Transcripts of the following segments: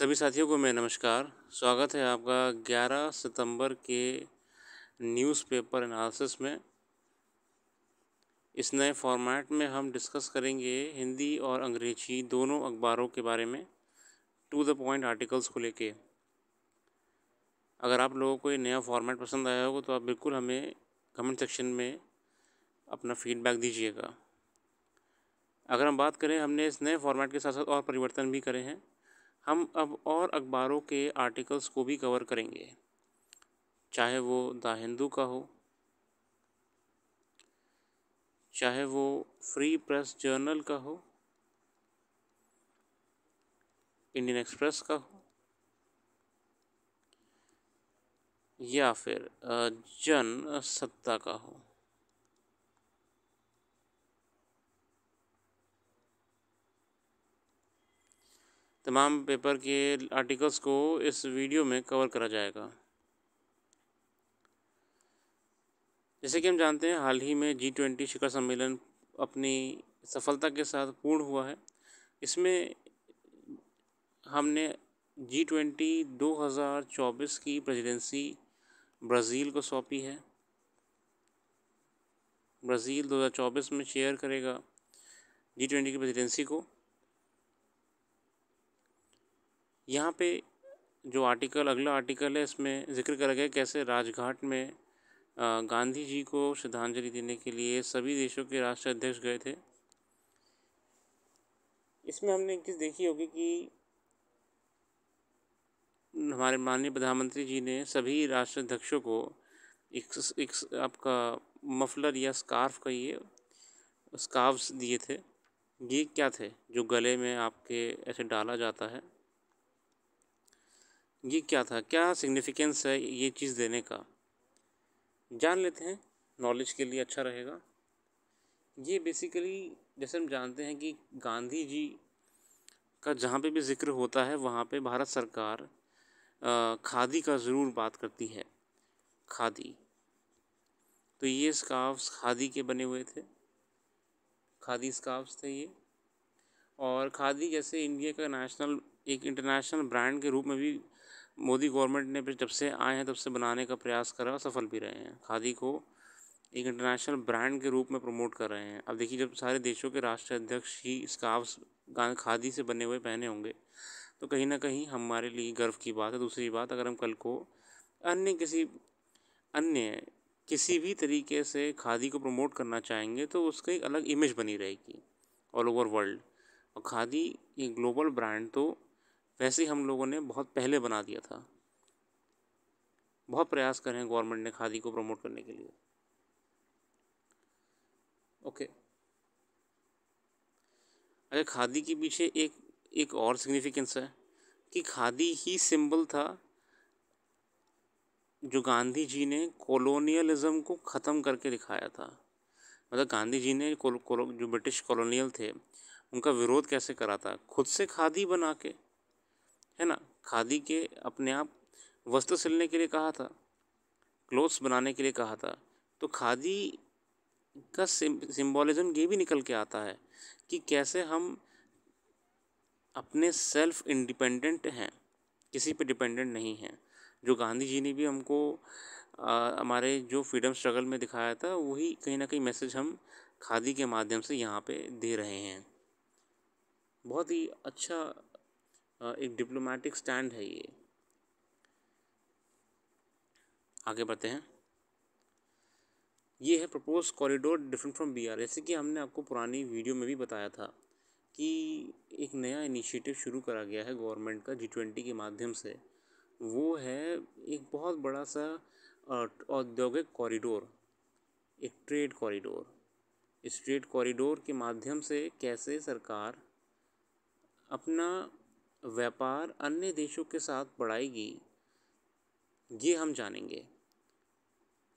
सभी साथियों को मैं नमस्कार स्वागत है आपका 11 सितंबर के न्यूज़पेपर एनालिसिस में इस नए फॉर्मेट में हम डिस्कस करेंगे हिंदी और अंग्रेजी दोनों अखबारों के बारे में टू द पॉइंट आर्टिकल्स को लेके अगर आप लोगों को ये नया फॉर्मेट पसंद आया होगा तो आप बिल्कुल हमें कमेंट सेक्शन में अपना फीडबैक दीजिएगा अगर हम बात करें हमने इस नए फॉर्मेट के साथ साथ और परिवर्तन भी करे हैं हम अब और अखबारों के आर्टिकल्स को भी कवर करेंगे चाहे वो द हिंदू का हो चाहे वो फ्री प्रेस जर्नल का हो इंडियन एक्सप्रेस का हो या फिर जन सत्ता का हो तमाम पेपर के आर्टिकल्स को इस वीडियो में कवर करा जाएगा जैसे कि हम जानते हैं हाल ही में जी ट्वेंटी शिखर सम्मेलन अपनी सफलता के साथ पूर्ण हुआ है इसमें हमने जी ट्वेंटी दो हज़ार चौबीस की प्रेसिडेंसी ब्राज़ील को सौंपी है ब्राज़ील दो हज़ार चौबीस में शेयर करेगा जी ट्वेंटी की प्रेसिडेंसी को यहाँ पे जो आर्टिकल अगला आर्टिकल है इसमें जिक्र करा गया कैसे राजघाट में गांधी जी को श्रद्धांजलि देने के लिए सभी देशों के राष्ट्राध्यक्ष गए थे इसमें हमने एक चीज़ देखी होगी कि हमारे माननीय प्रधानमंत्री जी ने सभी राष्ट्राध्यक्षों को एक, एक आपका मफलर या स्कार्फ कहिए स्कार्फ्स दिए थे ये क्या थे जो गले में आपके ऐसे डाला जाता है ये क्या था क्या सिग्निफिकेंस है ये चीज़ देने का जान लेते हैं नॉलेज के लिए अच्छा रहेगा ये बेसिकली जैसे हम जानते हैं कि गांधी जी का जहाँ पे भी जिक्र होता है वहाँ पे भारत सरकार खादी का ज़रूर बात करती है खादी तो ये स्काफ्स खादी के बने हुए थे खादी स्काफ्स थे ये और खादी जैसे इंडिया का नेशनल एक इंटरनेशनल ब्रांड के रूप में भी मोदी गवर्नमेंट ने फिर जब से आए हैं तब से बनाने का प्रयास करा हैं सफल भी रहे हैं खादी को एक इंटरनेशनल ब्रांड के रूप में प्रमोट कर रहे हैं अब देखिए जब सारे देशों के राष्ट्र अध्यक्ष ही स्काफ्स खादी से बने हुए पहने होंगे तो कहीं ना कहीं हमारे लिए गर्व की बात है दूसरी बात अगर हम कल को अन्य किसी अन्य किसी भी तरीके से खादी को प्रमोट करना चाहेंगे तो उसका एक अलग इमेज बनी रहेगी ऑल ओवर वर्ल्ड और खादी ये ग्लोबल ब्रांड तो वैसे ही हम लोगों ने बहुत पहले बना दिया था बहुत प्रयास करें गवर्नमेंट ने खादी को प्रमोट करने के लिए ओके अरे खादी के पीछे एक एक और सिग्निफिकेंस है कि खादी ही सिंबल था जो गांधी जी ने कॉलोनियलिज्म को ख़त्म करके दिखाया था मतलब गांधी जी ने कोलो, कोलो, जो ब्रिटिश कॉलोनियल थे उनका विरोध कैसे करा था खुद से खादी बना के है ना खादी के अपने आप वस्त्र सिलने के लिए कहा था क्लोथ्स बनाने के लिए कहा था तो खादी का सिम्बोलिज्म ये भी निकल के आता है कि कैसे हम अपने सेल्फ इंडिपेंडेंट हैं किसी पे डिपेंडेंट नहीं हैं जो गांधी जी ने भी हमको हमारे जो फ्रीडम स्ट्रगल में दिखाया था वही कहीं ना कहीं मैसेज हम खादी के माध्यम से यहाँ पे दे रहे हैं बहुत ही अच्छा एक डिप्लोमेटिक स्टैंड है ये आगे बढ़ते हैं ये है propose corridor different from B R जैसे कि हमने आपको पुरानी वीडियो में भी बताया था कि एक नया इनिशिएटिव शुरू करा गया है गवर्नमेंट का जी ट्वेंटी के माध्यम से वो है एक बहुत बड़ा सा औद्योगिक कॉरिडोर एक ट्रेड कॉरिडोर इस ट्रेड कॉरिडोर के माध्यम से कैसे सरकार अपना व्यापार अन्य देशों के साथ बढ़ाएगी ये हम जानेंगे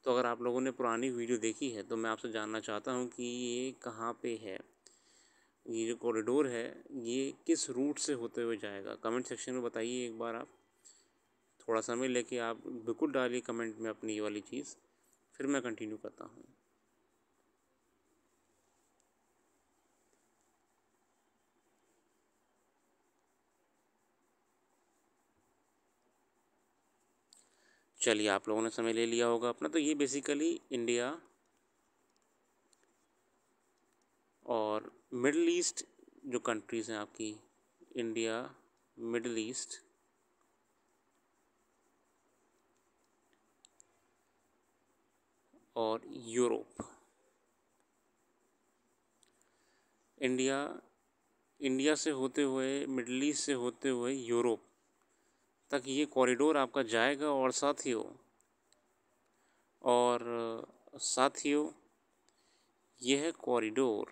तो अगर आप लोगों ने पुरानी वीडियो देखी है तो मैं आपसे जानना चाहता हूँ कि ये कहाँ पे है ये जो कॉरिडोर है ये किस रूट से होते हुए जाएगा कमेंट सेक्शन में बताइए एक बार आप थोड़ा समय लेके आप बिल्कुल डालिए कमेंट में अपनी ये वाली चीज़ फिर मैं कंटिन्यू करता हूँ चलिए आप लोगों ने समय ले लिया होगा अपना तो ये बेसिकली इंडिया और मिडल ईस्ट जो कंट्रीज़ हैं आपकी इंडिया मिडल ईस्ट और यूरोप इंडिया इंडिया से होते हुए मिडल ईस्ट से होते हुए यूरोप तक ये कॉरिडोर आपका जाएगा और साथियों और साथियों यह कॉरिडोर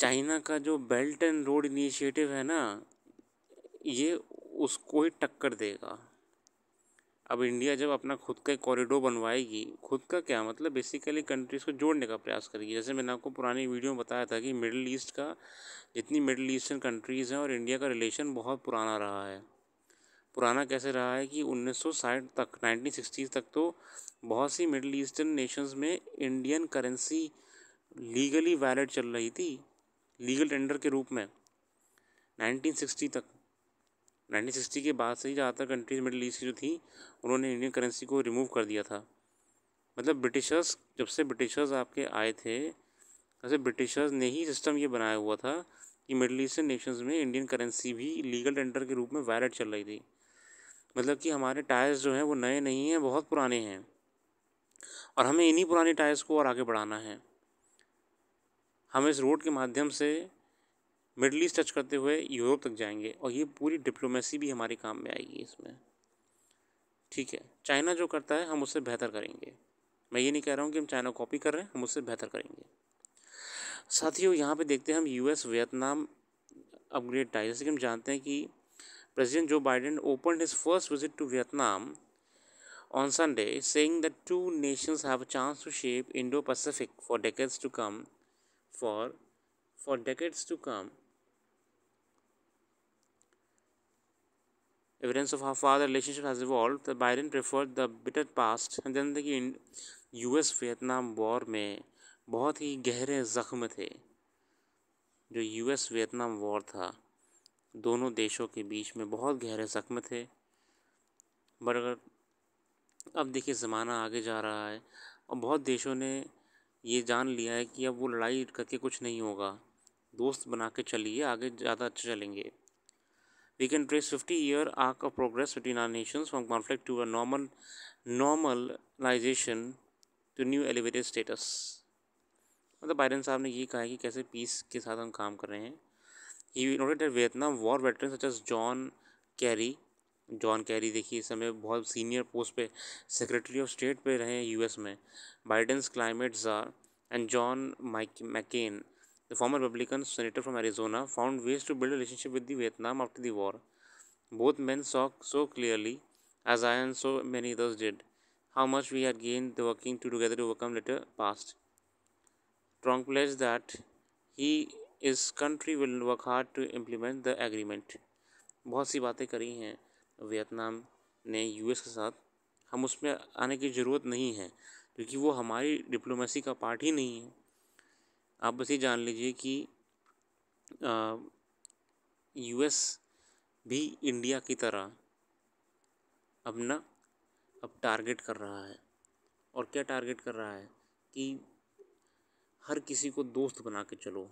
चाइना का जो बेल्ट एंड रोड इनिशिएटिव है ना ये उसको ही टक्कर देगा अब इंडिया जब अपना खुद का एक कॉरिडोर बनवाएगी खुद का क्या मतलब बेसिकली कंट्रीज़ को जोड़ने का प्रयास करेगी जैसे मैंने आपको पुरानी वीडियो में बताया था कि मिडिल ईस्ट का जितनी मिडिल ईस्टर्न कंट्रीज़ हैं और इंडिया का रिलेशन बहुत पुराना रहा है पुराना कैसे रहा है कि उन्नीस तक नाइनटीन तक तो बहुत सी मिडिल ईस्टर्न नेशंस में इंडियन करेंसी लीगली वैलिड चल रही थी लीगल टेंडर के रूप में 1960 तक नाइनटीन सिक्सटी के बाद से ही ज़्यादातर कंट्रीज मिडिल ईस्ट की जो थी उन्होंने इंडियन करेंसी को रिमूव कर दिया था मतलब ब्रिटिशर्स जब से ब्रिटिशर्स आपके आए थे तब से ब्रिटिशर्स ने ही सिस्टम ये बनाया हुआ था कि मिडिल ईस्टर्न नेशंस में इंडियन करेंसी भी लीगल टेंडर के रूप में वैलेट चल रही थी मतलब कि हमारे टायर्स जो हैं वो नए नहीं हैं बहुत पुराने हैं और हमें इन्हीं पुराने टायर्स को और आगे बढ़ाना है हम इस रोड के माध्यम से मिडल ईस्ट टच करते हुए यूरोप तक जाएंगे और ये पूरी डिप्लोमेसी भी हमारे काम में आएगी इसमें ठीक है चाइना जो करता है हम उससे बेहतर करेंगे मैं ये नहीं कह रहा हूँ कि हम चाइना कॉपी कर रहे हैं हम उससे बेहतर करेंगे साथियों यहाँ पे देखते हैं हम यूएस वियतनाम अपग्रेड टाइम जैसे कि हम जानते हैं कि president Joe Biden open his first visit to Vietnam on Sunday saying that two nations have a chance to shape Indo Pacific for decades to come for for decades to come evidence of how far the relationship has evolved, the Biden preferred the bitter past and then देखिए US Vietnam war में बहुत ही गहरे ज़ख्म थे जो U S Vietnam war था दोनों देशों के बीच में बहुत गहरे ज़ख्म थे बट अगर अब देखिए ज़माना आगे जा रहा है और बहुत देशों ने ये जान लिया है कि अब वो लड़ाई करके कुछ नहीं होगा दोस्त बना के चलिए आगे ज़्यादा अच्छा चलेंगे We can trace 50 year arc of progress between our nations from conflict to a normal normalization to new elevated status. मतलब बाइडन साहब ने ये कहा है कि कैसे पीस के साथ हम काम कर रहे हैं ही noted that Vietnam war veteran such as John Kerry John Kerry देखिए इस समय बहुत सीनियर पोस्ट पे सेक्रेटरी ऑफ स्टेट पे रहे हैं यूएस में Biden's climate czar and John Mike McCain The former Republican senator from Arizona found ways to build a relationship with the Vietnam after the war. Both men saw so clearly, as I and so many others did, how much we had gained the working to together to overcome later past. Trong pledged that he his country will work hard to implement the agreement. बहुत सी बातें करी हैं Vietnam ने US के साथ हम उसमें आने की ज़रूरत नहीं है क्योंकि वो हमारी डिप्लोमेसी का पार्ट ही नहीं है आप बस ये जान लीजिए कि यूएस भी इंडिया की तरह अपना अब टारगेट कर रहा है और क्या टारगेट कर रहा है कि हर किसी को दोस्त बना के चलो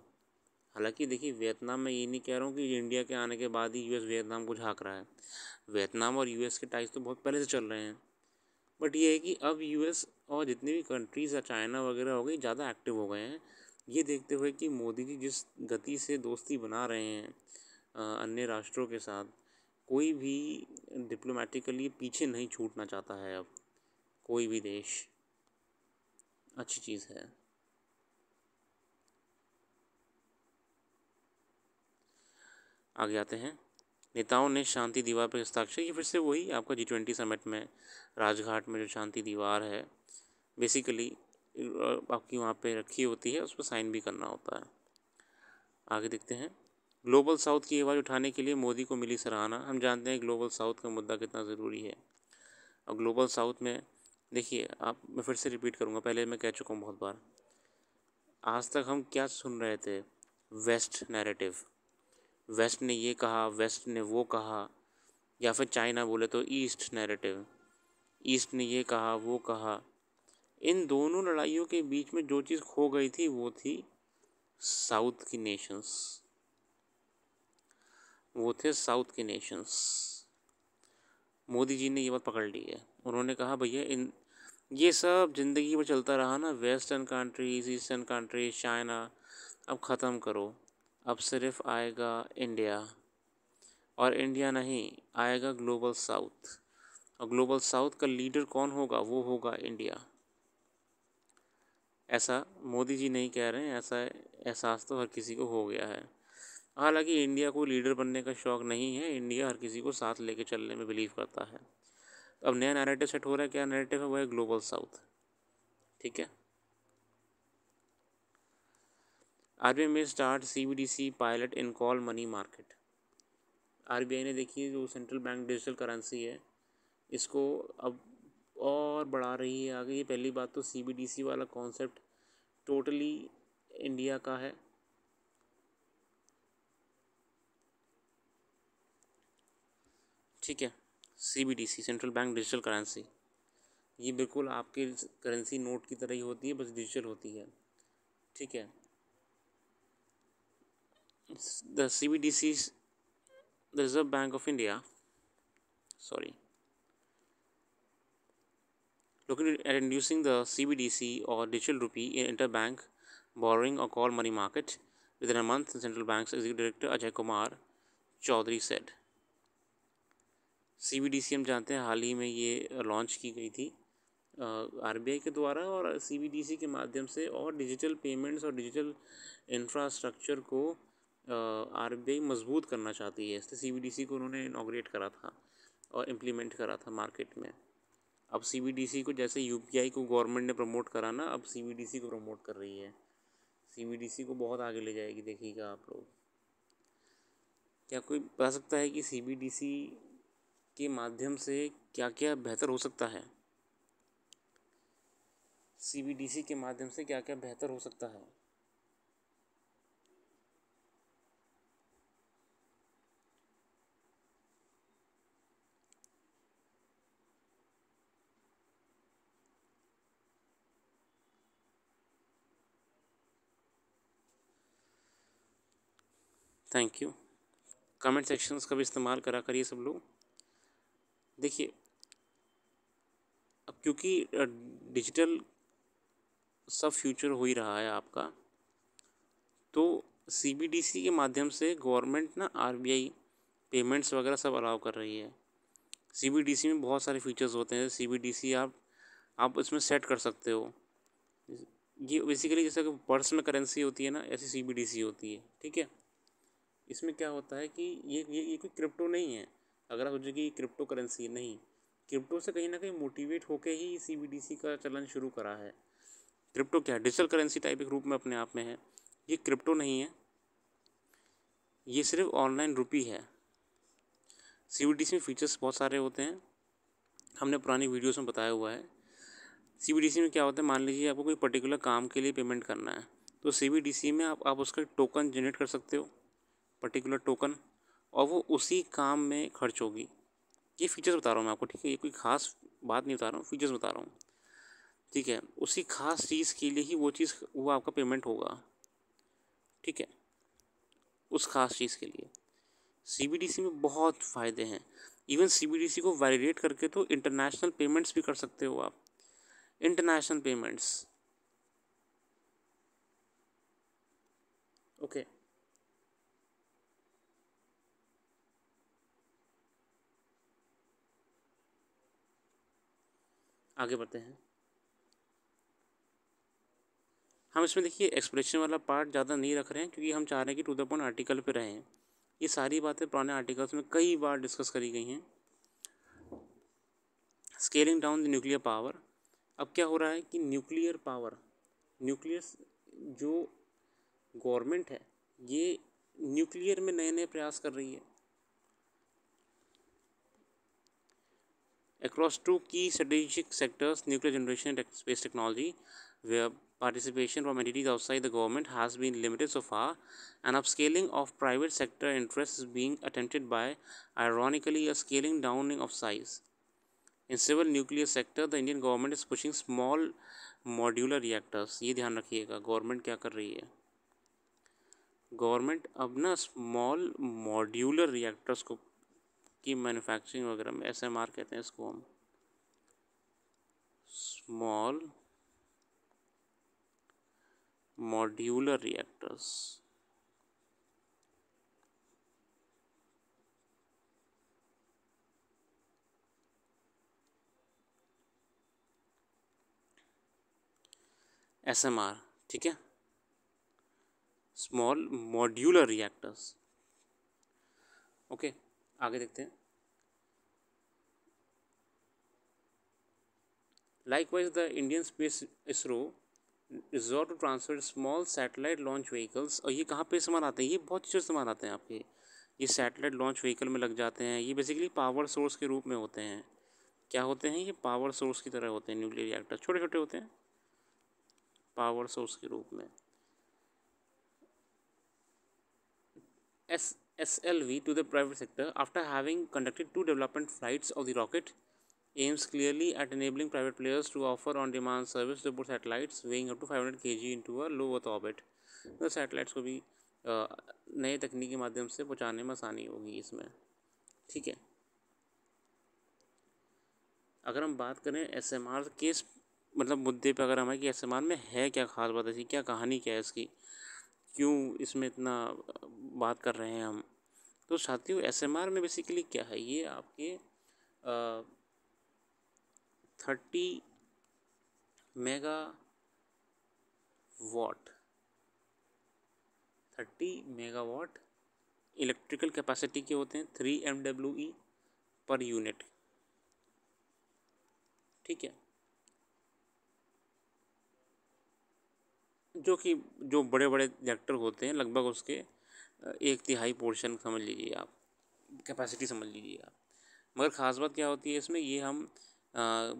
हालांकि देखिए वियतनाम में ये नहीं कह रहा हूँ कि इंडिया के आने के बाद ही यूएस वियतनाम को झाँक रहा है वियतनाम और यूएस के टाइज तो बहुत पहले से चल रहे हैं बट ये है कि अब यूएस और जितनी भी कंट्रीज़ है चाइना वगैरह हो गई ज़्यादा एक्टिव हो गए हैं ये देखते हुए कि मोदी जी जिस गति से दोस्ती बना रहे हैं अन्य राष्ट्रों के साथ कोई भी डिप्लोमेटिकली पीछे नहीं छूटना चाहता है अब कोई भी देश अच्छी चीज़ है आगे आते हैं नेताओं ने शांति दीवार पर हस्ताक्षर ये फिर से वही आपका जी ट्वेंटी समिट में राजघाट में जो शांति दीवार है बेसिकली आपकी वहाँ पे रखी होती है उस पर साइन भी करना होता है आगे देखते हैं ग्लोबल साउथ की आवाज़ उठाने के लिए मोदी को मिली सराहना हम जानते हैं ग्लोबल साउथ का मुद्दा कितना ज़रूरी है और ग्लोबल साउथ में देखिए आप मैं फिर से रिपीट करूँगा पहले मैं कह चुका हूँ बहुत बार आज तक हम क्या सुन रहे थे वेस्ट नैरेटिव वेस्ट ने ये कहा वेस्ट ने वो कहा या फिर चाइना बोले तो ईस्ट नैरेटिव ईस्ट ने ये कहा वो कहा इन दोनों लड़ाइयों के बीच में जो चीज़ खो गई थी वो थी साउथ की नेशंस वो थे साउथ के नेशंस मोदी जी ने ये बात पकड़ ली है उन्होंने कहा भैया इन ये सब ज़िंदगी में चलता रहा ना western countries eastern countries China अब ख़त्म करो अब सिर्फ आएगा इंडिया और इंडिया नहीं आएगा ग्लोबल साउथ और ग्लोबल साउथ का लीडर कौन होगा वो होगा इंडिया ऐसा मोदी जी नहीं कह रहे हैं ऐसा एहसास तो हर किसी को हो गया है हालांकि इंडिया को लीडर बनने का शौक़ नहीं है इंडिया हर किसी को साथ लेके चलने में बिलीव करता है अब नया नैरेटिव सेट हो रहा है क्या नैरेटिव है वो है ग्लोबल साउथ ठीक है आर आई में start C B D C pilot in call money market आई ने देखिए जो सेंट्रल बैंक डिजिटल करेंसी है इसको अब और बढ़ा रही है आगे ये पहली बात तो सी वाला कॉन्सेप्ट टोटली इंडिया का है ठीक है CBDC central bank digital currency ये बिल्कुल आपके करेंसी नोट की तरह ही होती है बस डिजिटल होती है ठीक है the C B D C reserve bank of India sorry looking at inducing the CBDC or digital rupee in interbank borrowing or call money market within a month, the central bank's executive director Ajay Kumar Chaudhary said. सी हम जानते हैं हाल ही में ये launch की गई थी are B आई के द्वारा और सी बी डी सी के माध्यम से और डिजिटल पेमेंट्स और डिजिटल इंफ्रास्ट्रक्चर को आर बी आई मजबूत करना चाहती है इसलिए सी बी डी सी को उन्होंने इनाग्रेट करा था और इम्प्लीमेंट करा था मार्केट में अब सीबीडीसी को जैसे यूपीआई को गवर्नमेंट ने प्रमोट करा ना अब सीबीडीसी को प्रमोट कर रही है सीबीडीसी को बहुत आगे ले जाएगी देखिएगा आप लोग क्या कोई बता सकता है कि सीबीडीसी के माध्यम से क्या क्या बेहतर हो सकता है सीबीडीसी के माध्यम से क्या क्या बेहतर हो सकता है थैंक यू कमेंट सेक्शंस का भी इस्तेमाल करा करिए सब लोग देखिए अब क्योंकि डिजिटल सब फ्यूचर हो ही रहा है आपका तो सीबीडीसी के माध्यम से गवर्नमेंट ना आरबीआई पेमेंट्स वगैरह सब अलाउ कर रही है सीबीडीसी में बहुत सारे फीचर्स होते हैं सीबीडीसी आप आप इसमें सेट कर सकते हो ये बेसिकली जैसे कि पर्स में करेंसी होती है ना ऐसी सीबीडीसी होती है ठीक है इसमें क्या होता है कि ये ये ये कोई क्रिप्टो नहीं है अगर आप सोचिए कि क्रिप्टो करेंसी नहीं क्रिप्टो से कहीं ना कहीं मोटिवेट होकर ही सी का चलन शुरू करा है क्रिप्टो क्या है डिजिटल करेंसी टाइप एक रूप में अपने आप में है ये क्रिप्टो नहीं है ये सिर्फ ऑनलाइन रुपी है सी में फीचर्स बहुत सारे होते हैं हमने पुरानी वीडियोस में बताया हुआ है सी में क्या होता है मान लीजिए आपको कोई पर्टिकुलर काम के लिए पेमेंट करना है तो सी में आप आप उसका टोकन जनरेट कर सकते हो पर्टिकुलर टोकन और वो उसी काम में खर्च होगी ये फीचर्स बता रहा हूँ मैं आपको ठीक है ये कोई खास बात नहीं बता रहा हूँ फीचर्स बता रहा हूँ ठीक है उसी खास चीज़ के लिए ही वो चीज़ वो आपका पेमेंट होगा ठीक है उस खास चीज़ के लिए सी में बहुत फ़ायदे हैं इवन सी को वैलिडेट करके तो इंटरनेशनल पेमेंट्स भी कर सकते हो आप इंटरनेशनल पेमेंट्स ओके okay. आगे बढ़ते हैं हम इसमें देखिए एक्सप्रेशन वाला पार्ट ज़्यादा नहीं रख रहे हैं क्योंकि हम चाह रहे हैं कि टू द पॉइंट आर्टिकल पे रहें ये सारी बातें पुराने आर्टिकल्स में कई बार डिस्कस करी गई हैं scaling down the nuclear power अब क्या हो रहा है कि न्यूक्लियर पावर न्यूक्लियर जो गवर्नमेंट है ये न्यूक्लियर में नए नए प्रयास कर रही है across two key strategic sectors nuclear generation and space technology where participation from entities outside the government has been limited so far and upscaling of private sector interests is being attempted by ironically a scaling downing of size in civil nuclear sector the indian government is pushing small modular reactors ये ध्यान रखिएगा government क्या कर रही है government अब ना small modular reactors को की मैन्युफैक्चरिंग वगैरह में एस एम आर कहते हैं इसको हम small modular reactors S M R ठीक है स्मॉल मॉड्यूलर रिएक्टर्स ओके आगे देखते हैं wise the Indian space ISRO resort to transfer small satellite launch vehicles और ये कहाँ पे सामान आते हैं ये बहुत चीजें सामान आते हैं आपके ये सैटेलाइट लॉन्च व्हीकल में लग जाते हैं ये बेसिकली पावर सोर्स के रूप में होते हैं क्या होते हैं ये पावर सोर्स की तरह होते हैं न्यूक्लियर रिएक्टर छोटे छोटे होते हैं पावर सोर्स के रूप में S SLV to the private sector after having conducted two development flights of the rocket aims clearly at enabling private players to offer on-demand service to both satellites weighing up to 500 kg into a low Earth orbit. तो satellites को भी नए तकनीक के माध्यम से पहुंचाने में आसानी होगी इसमें ठीक है अगर हम बात करें एस एम आर के मतलब मुद्दे पे अगर हमारे कि एस एम आर में है क्या ख़ास बात ऐसी क्या कहानी क्या है इसकी क्यों इसमें इतना बात कर रहे हैं हम तो साथियों एस में बेसिकली क्या है ये आपके thirty megawatt thirty megawatt electrical capacity के होते हैं थ्री एम डब्ल्यू ई पर यूनिट ठीक है जो कि जो बड़े बड़े जैक्टर होते हैं लगभग उसके एक तिहाई पोर्शन समझ लीजिए आप कैपेसिटी समझ लीजिए आप मगर ख़ास बात क्या होती है इसमें ये हम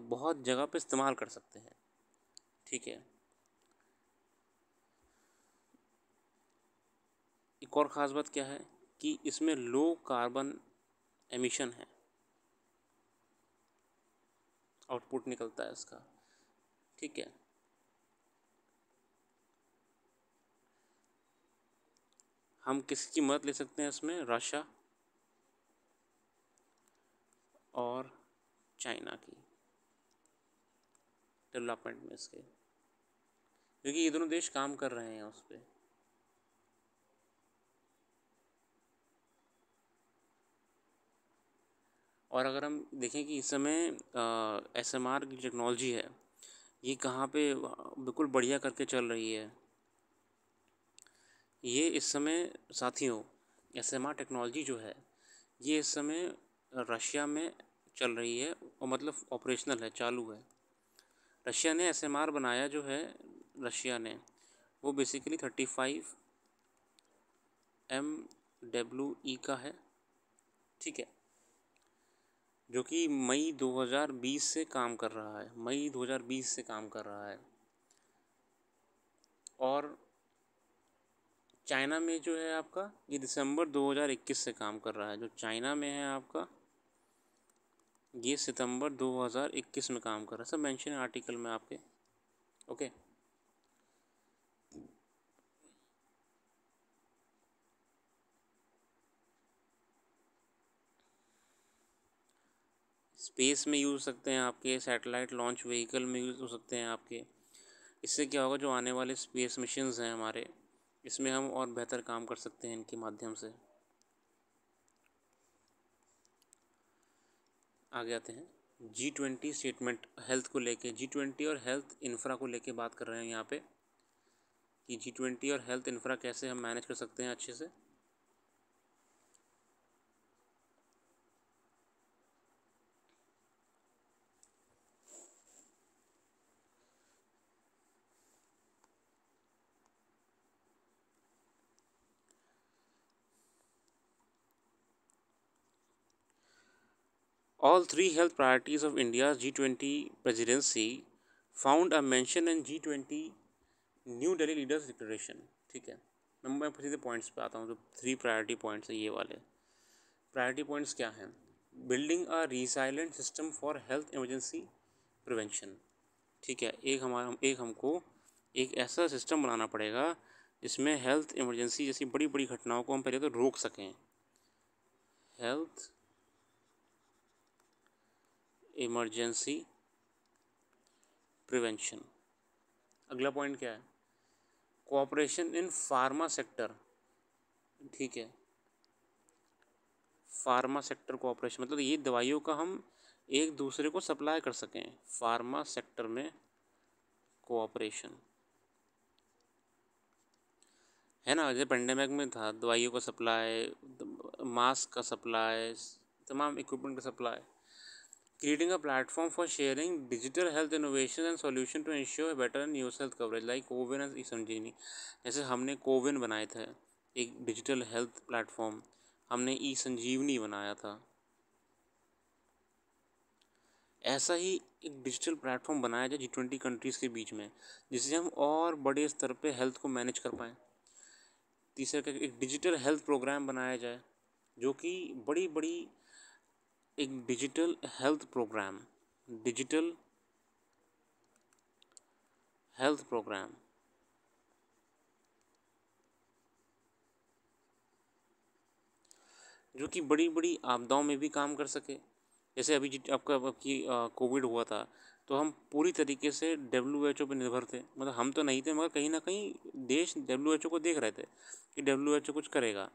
बहुत जगह पे इस्तेमाल कर सकते हैं ठीक है एक और ख़ास बात क्या है कि इसमें लो कार्बन एमिशन है आउटपुट निकलता है इसका ठीक है हम किसकी मदद ले सकते हैं इसमें रशिया और चाइना की डेवलपमेंट में इसके क्योंकि ये दोनों देश काम कर रहे हैं उस पर और अगर हम देखें कि इस समय एस एम आर की टेक्नोलॉजी है ये कहाँ पे बिल्कुल बढ़िया करके चल रही है ये इस समय साथियों एस एम आर टेक्नोलॉजी जो है ये इस समय रशिया में चल रही है और मतलब ऑपरेशनल है चालू है रशिया ने एस एम आर बनाया जो है रशिया ने वो basically thirty five M W E का है ठीक है जो कि मई 2020 से काम कर रहा है मई 2020 से काम कर रहा है और चाइना में जो है आपका ये दिसंबर 2021 से काम कर रहा है जो चाइना में है आपका ये सितंबर 2021 में काम कर रहा है सब मेंशन आर्टिकल में आपके ओके स्पेस में यूज़ सकते हैं आपके सैटेलाइट लॉन्च व्हीकल में यूज़ हो सकते हैं आपके इससे क्या होगा जो आने वाले स्पेस मिशन हैं हमारे इसमें हम और बेहतर काम कर सकते हैं इनके माध्यम से आगे आते हैं जी ट्वेंटी स्टेटमेंट हेल्थ को लेके जी ट्वेंटी और हेल्थ इंफ्रा को लेके बात कर रहे हैं यहाँ पे कि जी ट्वेंटी और हेल्थ इंफ्रा कैसे हम मैनेज कर सकते हैं अच्छे से All three health priorities of India's G20 presidency found a mention in G20 New Delhi leaders declaration ठीक है नंबर मैं सीधे पॉइंट्स पे आता हूँ जो थ्री प्रायोरिटी पॉइंट्स हैं ये वाले प्रायोरिटी पॉइंट्स क्या हैं building a resilient system for health emergency prevention ठीक है एक हमारा एक हमको एक ऐसा सिस्टम बनाना पड़ेगा जिसमें हेल्थ इमरजेंसी जैसी बड़ी बड़ी घटनाओं को हम पहले तो रोक सकें हेल्थ इमरजेंसी प्रिवेंशन अगला पॉइंट क्या है कोऑपरेशन इन फार्मा सेक्टर ठीक है फार्मा सेक्टर कोऑपरेशन मतलब ये दवाइयों का हम एक दूसरे को सप्लाई कर सकें फार्मा सेक्टर में कोऑपरेशन है ना जैसे पेंडेमिक में था दवाइयों का सप्लाई मास्क का सप्लाई तमाम इक्विपमेंट का supply creating a platform for sharing digital health innovation and solution to ensure better news health coverage like CoWIN and Sanjeevani जैसे हमने कोविन बनाए थे एक डिजिटल हेल्थ प्लेटफॉर्म हमने ई संजीवनी बनाया था ऐसा ही एक डिजिटल प्लेटफॉर्म बनाया जाए जी ट्वेंटी कंट्रीज़ के बीच में जिससे हम और बड़े स्तर पे हेल्थ को मैनेज कर पाएँ तीसरा एक डिजिटल हेल्थ प्रोग्राम बनाया जाए जो कि बड़ी बड़ी एक digital health program digital health program जो कि बड़ी बड़ी आपदाओं में भी काम कर सके जैसे अभी आपका आपकी कोविड हुआ था तो हम पूरी तरीके से डब्ल्यू एच ओ पर निर्भर थे मतलब हम तो नहीं थे मगर कहीं ना कहीं देश डब्ल्यू एच ओ को देख रहे थे कि डब्ल्यू एच ओ कुछ करेगा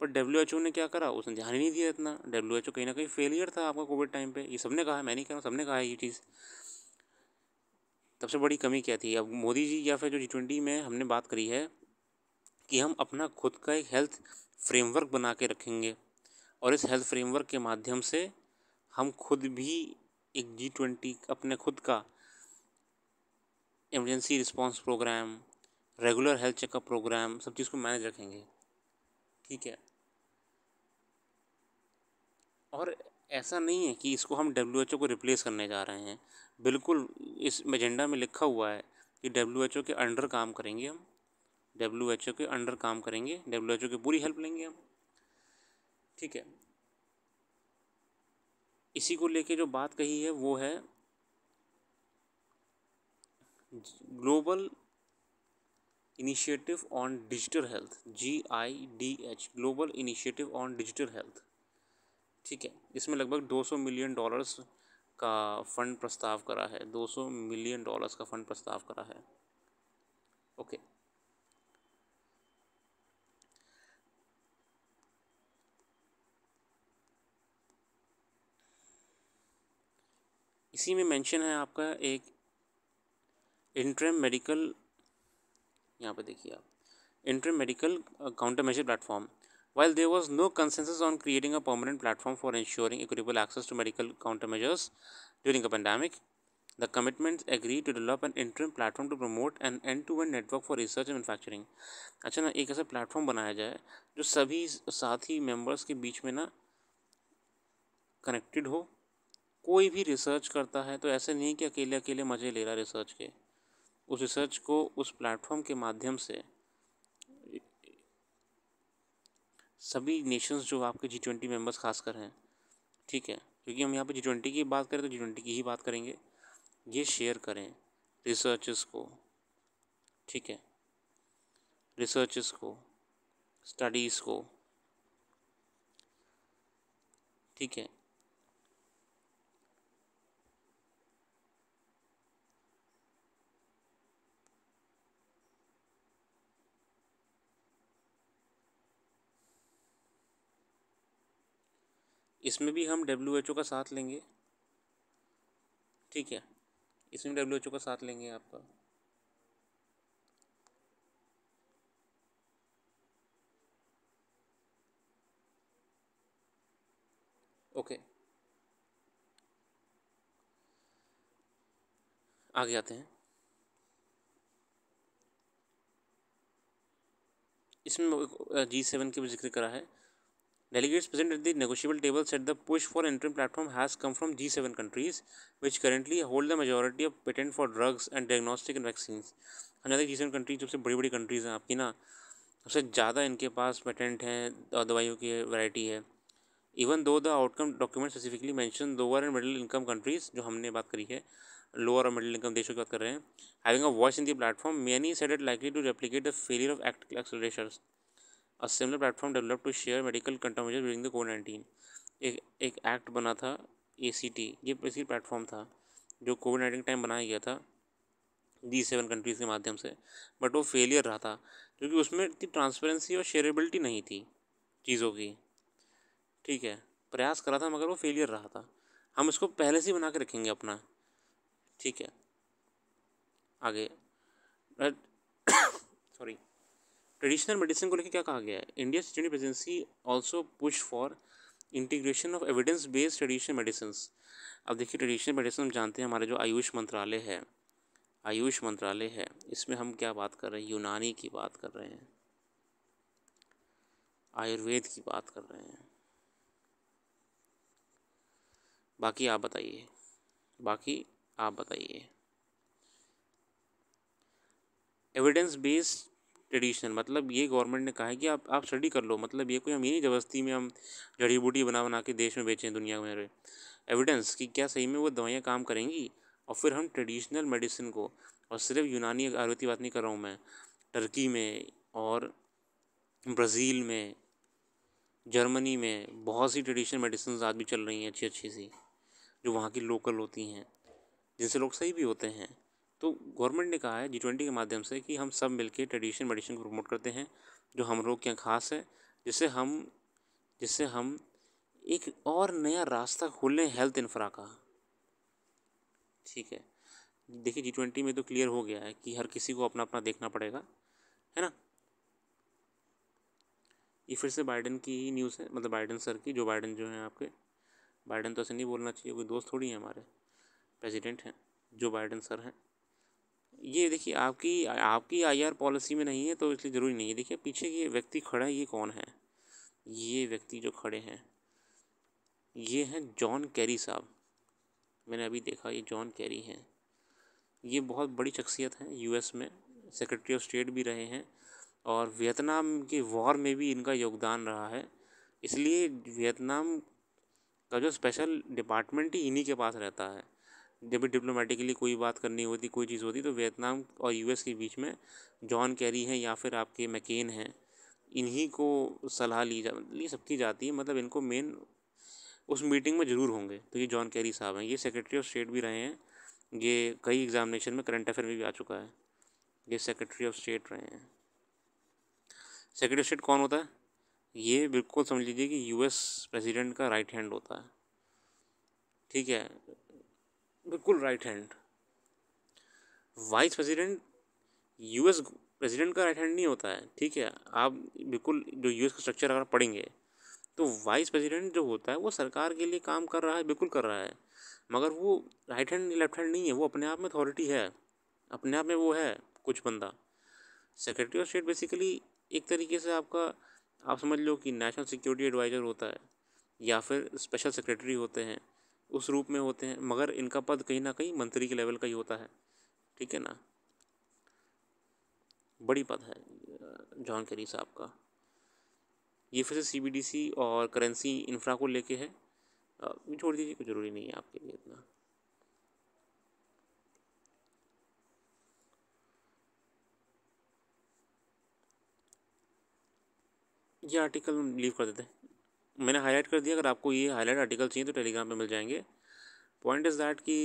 पर डब्ल्यू एच ओ ने क्या करा उसने ध्यान ही नहीं दिया इतना डब्ल्यू एच ओ कहीं ना कहीं फेलियर था आपका कोविड टाइम पे ये सबने कहा है मैं नहीं कह रहा हूँ सबने कहा है ये चीज़ सबसे बड़ी कमी क्या थी अब मोदी जी या फिर जो जी ट्वेंटी में हमने बात करी है कि हम अपना खुद का एक हेल्थ फ्रेमवर्क बना के रखेंगे और इस हेल्थ फ्रेमवर्क के माध्यम से हम खुद भी एक जी ट्वेंटी अपने खुद का emergency response program regular health checkup program सब चीज़ को मैनेज रखेंगे ठीक है और ऐसा नहीं है कि इसको हम डब्ल्यू एच ओ को रिप्लेस करने जा रहे हैं बिल्कुल इस एजेंडा में लिखा हुआ है कि डब्ल्यू एच ओ के अंडर काम करेंगे हम डब्ल्यू एच ओ के अंडर काम करेंगे डब्ल्यू एच ओ की पूरी हेल्प लेंगे हम ठीक है इसी को लेके जो बात कही है वो है global initiative on digital health G I D H global initiative on digital health ठीक है इसमें लगभग 200 मिलियन डॉलर्स का फंड प्रस्ताव करा है 200 मिलियन डॉलर्स का फंड प्रस्ताव करा है ओके okay. इसी में मेंशन है आपका एक इंटरम मेडिकल यहाँ पर देखिए आप inter medical countermeasure platform while there was no consensus on creating a permanent platform for ensuring equitable access to medical countermeasures during a pandemic the commitment agree to develop an interim platform to promote an end to end network for research and manufacturing अच्छा ना एक ऐसा platform बनाया जाए जो सभी साथ ही members के बीच में ना कनेक्टेड हो कोई भी रिसर्च करता है तो ऐसे नहीं कि अकेले अकेले मजे ले रहा है रिसर्च के उस रिसर्च को उस प्लेटफॉर्म के माध्यम से सभी नेशंस जो आपके जी ट्वेंटी मेम्बर्स खासकर हैं ठीक है क्योंकि हम यहाँ पे जी ट्वेंटी की बात करें तो जी ट्वेंटी की ही बात करेंगे ये शेयर करें रिसर्चेस को ठीक है रिसर्चेस को स्टडीज़ को ठीक है इसमें भी हम डब्ल्यू एच ओ का साथ लेंगे ठीक है इसमें डब्ल्यू एच ओ का साथ लेंगे आपका ओके आगे आते हैं इसमें जी सेवन के भी जिक्र करा है Delegates present at the negotiable table said the push for interim platform has come from G7 countries, which currently hold the majority of patent for drugs and diagnostic and vaccines. हमारे जी seven countries सबसे बड़ी बड़ी countries हैं आपकी ना सबसे ज़्यादा इनके पास पेटेंट हैं और दवाइयों की वैरायटी है even though the outcome document specifically mention lower and middle income countries जो हमने बात करी है लोअर और मिडिल इनकम देशों की बात कर रहे हैं having a voice in the platform many said it likely to replicate the failure of act acceleration a similar platform develop to share medical countermeasure during the Covid nineteen एक एक act बना था ए सी टी ये basically platform था जो Covid nineteen time बनाया गया था दी सेवन कंट्रीज़ के माध्यम से बट वो फेलियर रहा था क्योंकि उसमें इतनी ट्रांसपेरेंसी और शेयरेबिलिटी नहीं थी चीज़ों की ठीक है प्रयास करा था मगर वो फेलियर रहा था हम इसको पहले से ही बना के रखेंगे अपना ठीक है आगे सॉरी ट्रेडिशनल मेडिसिन को लेकर क्या कहा गया है India student agency also push for integration of evidence based traditional medicine अब देखिए ट्रेडिशनल मेडिसिन हम जानते हैं हमारे जो आयुष मंत्रालय है आयुष मंत्रालय है इसमें हम क्या बात कर रहे हैं यूनानी की बात कर रहे हैं आयुर्वेद की बात कर रहे हैं बाकी आप बताइए बाकी आप बताइए एविडेंस बेस्ड ट्रेडिशनल मतलब ये गवर्नमेंट ने कहा है कि आप आप स्टडी कर लो मतलब ये कोई हम ये नहीं जबरस्ती में हम जड़ी बूटी बना बना के देश में बेचें दुनिया में एविडेंस कि क्या सही में वो दवाइयाँ काम करेंगी और फिर हम ट्रेडिशनल मेडिसिन को और सिर्फ यूनानी आयुर्वेद की बात नहीं कर रहा हूँ मैं टर्की में और ब्राज़ील में जर्मनी में बहुत सी ट्रेडिशनल मेडिसिन आज भी चल रही हैं अच्छी अच्छी सी जो वहाँ की लोकल होती हैं जिनसे लोग सही भी होते हैं तो गवर्नमेंट ने कहा है जी ट्वेंटी के माध्यम से कि हम सब मिलके ट्रेडिशन मेडिसिन को प्रमोट करते हैं जो हम लोग के यहाँ खास है जिससे हम जिससे हम एक और नया रास्ता खोलें हेल्थ इन्फ्रा का ठीक है देखिए जी ट्वेंटी में तो क्लियर हो गया है कि हर किसी को अपना अपना देखना पड़ेगा है ना ये फिर से बाइडन की ही न्यूज़ है मतलब बाइडन सर की जो बाइडन जो हैं आपके बाइडन तो ऐसे नहीं बोलना चाहिए कोई दोस्त थोड़ी हैं हमारे प्रेसिडेंट हैं जो बाइडन सर हैं ये देखिए आपकी आपकी आईआर पॉलिसी में नहीं है तो इसलिए ज़रूरी नहीं है देखिए पीछे ये व्यक्ति खड़ा है ये कौन है ये व्यक्ति जो खड़े हैं ये हैं जॉन कैरी साहब मैंने अभी देखा ये जॉन कैरी हैं ये बहुत बड़ी शख्सियत हैं यूएस में सेक्रेटरी ऑफ स्टेट भी रहे हैं और वियतनाम के वॉर में भी इनका योगदान रहा है इसलिए वियतनाम का जो स्पेशल डिपार्टमेंट ही इन्हीं के पास रहता है जब भी डिप्लोमेटिकली कोई बात करनी होती कोई चीज़ होती तो वियतनाम और यूएस के बीच में जॉन कैरी हैं या फिर आपके मैकेन हैं इन्हीं को सलाह ली जा ली सबकी जाती है मतलब इनको मेन उस मीटिंग में ज़रूर होंगे तो ये जॉन कैरी साहब हैं ये सेक्रेटरी ऑफ स्टेट भी रहे हैं ये कई एग्जामिनेशन में करंट अफेयर में भी आ चुका है ये सेक्रेटरी ऑफ स्टेट रहे हैं सेक्रेटरी ऑफ स्टेट कौन होता है ये बिल्कुल समझ लीजिए कि यूएस प्रेसिडेंट का राइट हैंड होता है ठीक है बिल्कुल right hand vice president US president का राइट हैंड नहीं होता है ठीक है आप बिल्कुल जो यूएस का स्ट्रक्चर अगर पढ़ेंगे तो वाइस प्रेसिडेंट जो होता है वो सरकार के लिए काम कर रहा है बिल्कुल कर रहा है मगर वो राइट हैंड लेफ्ट हैंड नहीं है वो अपने आप में अथॉरिटी है अपने आप में वो है कुछ बंदा सेक्रेटरी ऑफ स्टेट बेसिकली एक तरीके से आपका आप समझ लो कि नेशनल सिक्योरिटी एडवाइज़र होता है या फिर स्पेशल सेक्रेटरी होते हैं उस रूप में होते हैं मगर इनका पद कहीं ना कहीं मंत्री के लेवल का ही होता है ठीक है ना बड़ी पद है जॉन केरी साहब का ये फिर से सी और करेंसी इन्फ्रा को लेके है छोड़ दीजिए कोई ज़रूरी नहीं है आपके लिए इतना ये आर्टिकल लीव कर देते हैं मैंने हाईलाइट कर दिया अगर आपको ये हाईलाइट आर्टिकल चाहिए तो टेलीग्राम पे मिल जाएंगे पॉइंट इज़ दैट कि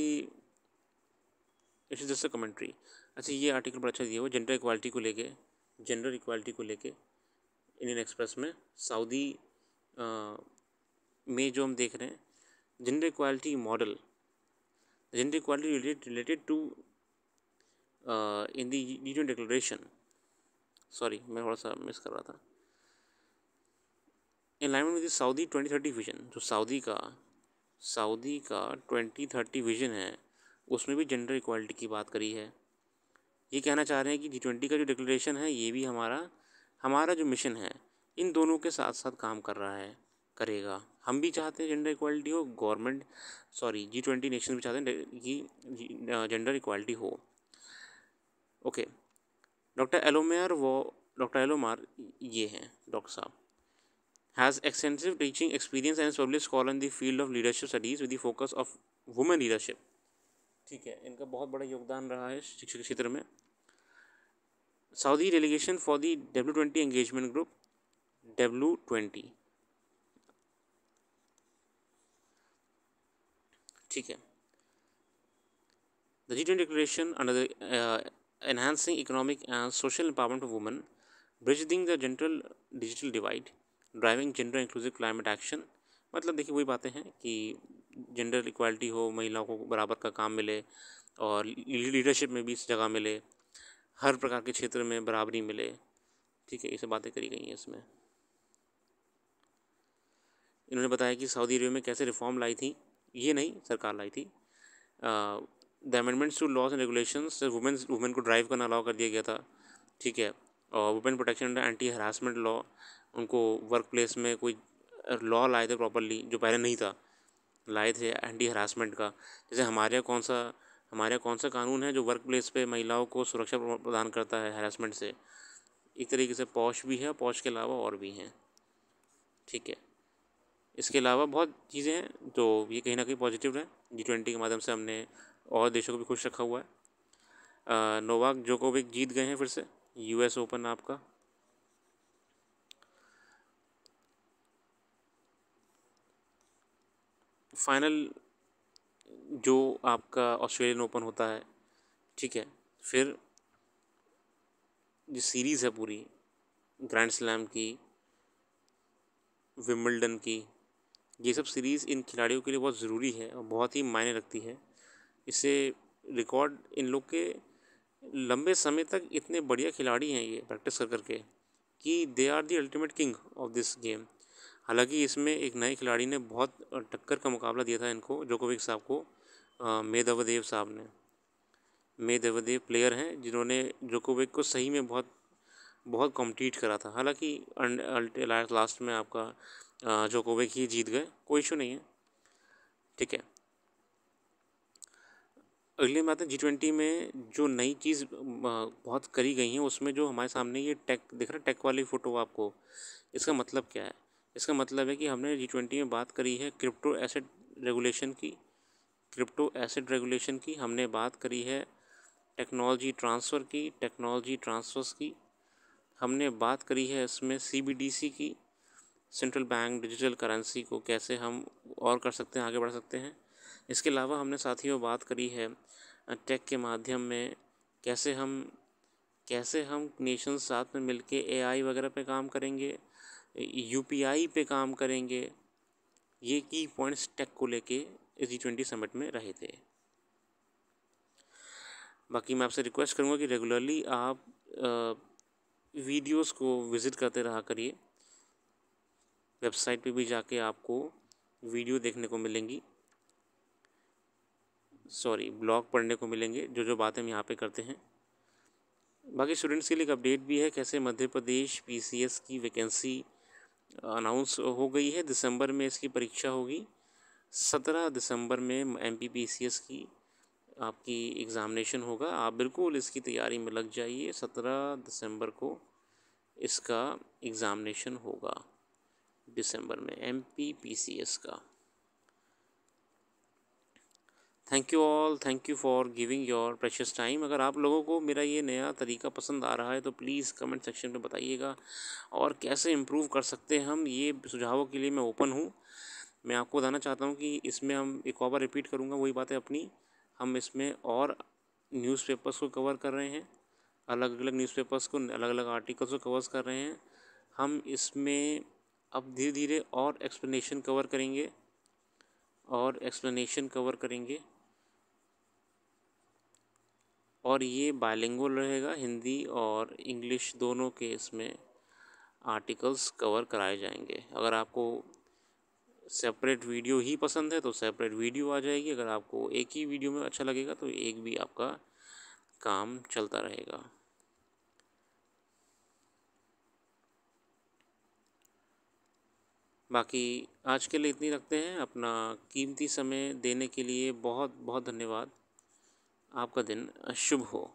इट्स जस्ट अ कमेंट्री अच्छा ये आर्टिकल बड़ा अच्छा दिया हुआ जेंडर इक्वालिटी को लेके जेंडर इक्वालिटी को लेके इंडियन एक्सप्रेस में सऊदी में जो हम देख रहे हैं gender equality model gender equality related related to in the union sorry मैं थोड़ा सा मिस कर रहा था alignment with Saudi twenty thirty vision जो सऊदी का सऊदी का ट्वेंटी थर्टी विजन है उसमें भी जेंडर इक्वालिटी की बात करी है ये कहना चाह रहे हैं कि जी ट्वेंटी का जो डिक्लेरेशन है ये भी हमारा हमारा जो मिशन है इन दोनों के साथ साथ काम कर रहा है करेगा हम भी चाहते हैं जेंडर इक्वालिटी हो government sorry G twenty nation भी चाहते हैं कि जेंडर इक्वालिटी हो ओके डॉक्टर एलोमेयर वो डॉक्टर एलोमार ये हैं डॉक्टर साहब has extensive teaching experience and is published scholar in the field of leadership studies with the focus of women leadership ठीक है इनका बहुत बड़ा योगदान रहा है शिक्षा के क्षेत्र में Saudi delegation for the W twenty engagement group W twenty ठीक है the G twenty declaration under the enhancing economic and social empowerment of women bridging the gender digital divide driving gender inclusive climate action मतलब देखिए वही बातें हैं कि gender equality हो महिलाओं को बराबर का काम मिले और लीडरशिप में भी जगह मिले हर प्रकार के क्षेत्र में बराबरी मिले ठीक है ये सब बातें करी गई हैं इसमें इन्होंने बताया कि सऊदी अरब में कैसे रिफॉर्म लाई थी ये नहीं सरकार लाई थी the amendments to laws and regulation women's women को ड्राइव करना अलाउ कर दिया गया था ठीक है women protection anti harassment law उनको वर्क प्लेस में कोई लॉ लाए थे प्रॉपरली जो पहले नहीं था लाए थे एंटी हरासमेंट का जैसे हमारे यहाँ कौन सा हमारे यहाँ कौन सा कानून है जो वर्क प्लेस पर महिलाओं को सुरक्षा प्रदान करता है हरासमेंट से एक तरीके से पौष भी है पौष के अलावा और भी हैं ठीक है इसके अलावा बहुत चीज़ें हैं तो ये कहीं ना कहीं पॉजिटिव है जी ट्वेंटी के माध्यम से हमने और देशों को भी खुश रखा हुआ है नोवाक जोकोविक जीत गए हैं फिर से यूएस ओपन आपका फाइनल जो आपका ऑस्ट्रेलियन ओपन होता है ठीक है फिर जो सीरीज़ है पूरी ग्रैंड स्लैम की विम्बलडन की ये सब सीरीज़ इन खिलाड़ियों के लिए बहुत ज़रूरी है और बहुत ही मायने रखती है इससे रिकॉर्ड इन लोग के लंबे समय तक इतने बढ़िया खिलाड़ी हैं ये प्रैक्टिस कर करके कि they are the ultimate king of this game हालांकि इसमें एक नए खिलाड़ी ने बहुत टक्कर का मुकाबला दिया था इनको जोकोविक साहब को देवदेव साहब ने देवदेव प्लेयर हैं जिन्होंने जोकोविक को सही में बहुत बहुत कॉम्पीट करा था हालांकि लास्ट में आपका जोकोविक ही जीत गए कोई इशू नहीं है ठीक है अगले बात है जी ट्वेंटी में जो नई चीज़ बहुत करी गई है उसमें जो हमारे सामने ये टेक दिख रहा है टेक वाली फ़ोटो आपको इसका मतलब क्या है इसका मतलब है कि हमने जी ट्वेंटी में बात करी है क्रिप्टो एसेट रेगुलेशन की क्रिप्टो एसेट रेगुलेशन की हमने बात करी है टेक्नोलॉजी ट्रांसफ़र की टेक्नोलॉजी ट्रांसफर्स की हमने बात करी है इसमें सीबीडीसी की सेंट्रल बैंक डिजिटल करेंसी को कैसे हम और कर सकते हैं आगे बढ़ सकते हैं इसके अलावा हमने साथियों बात करी है टेक के माध्यम में कैसे हम कैसे हम नेशन साथ में मिल के वगैरह पे काम करेंगे यू पे काम करेंगे ये की पॉइंट्स टेक को लेके इस जी ट्वेंटी समिट में रहे थे बाकी मैं आपसे रिक्वेस्ट करूँगा कि रेगुलरली आप वीडियोस को विज़िट करते रहा करिए वेबसाइट पे भी जाके आपको वीडियो देखने को मिलेंगी सॉरी ब्लॉग पढ़ने को मिलेंगे जो जो बातें हम यहाँ पे करते हैं बाकी स्टूडेंट्स के लिए एक अपडेट भी है कैसे मध्य प्रदेश पी की वैकेंसी अनाउंस uh, हो गई है दिसंबर में इसकी परीक्षा होगी सत्रह दिसंबर में एम पी की आपकी एग्ज़ामिनेशन होगा आप बिल्कुल इसकी तैयारी में लग जाइए सत्रह दिसंबर को इसका एग्ज़ामिनेशन होगा दिसंबर में एम पी का thank you all thank you for giving your precious time अगर आप लोगों को मेरा ये नया तरीका पसंद आ रहा है तो प्लीज़ कमेंट सेक्शन में बताइएगा और कैसे इम्प्रूव कर सकते हैं हम ये सुझावों के लिए मैं ओपन हूँ मैं आपको बताना चाहता हूँ कि इसमें हम एक और बार रिपीट करूँगा वही बातें अपनी हम इसमें और न्यूज़पेपर्स को कवर कर रहे हैं अलग अलग न्यूज़पेपर्स को अलग अलग आर्टिकल्स को कवर्स कर रहे हैं हम इसमें अब धीरे धीरे और एक्सप्लेनेशन कवर करेंगे और एक्सप्लेनेशन कवर करेंगे और ये बायलिंगुअल रहेगा हिंदी और इंग्लिश दोनों के इसमें आर्टिकल्स कवर कराए जाएंगे अगर आपको सेपरेट वीडियो ही पसंद है तो सेपरेट वीडियो आ जाएगी अगर आपको एक ही वीडियो में अच्छा लगेगा तो एक भी आपका काम चलता रहेगा बाकी आज के लिए इतनी रखते हैं अपना कीमती समय देने के लिए बहुत बहुत धन्यवाद आपका दिन शुभ हो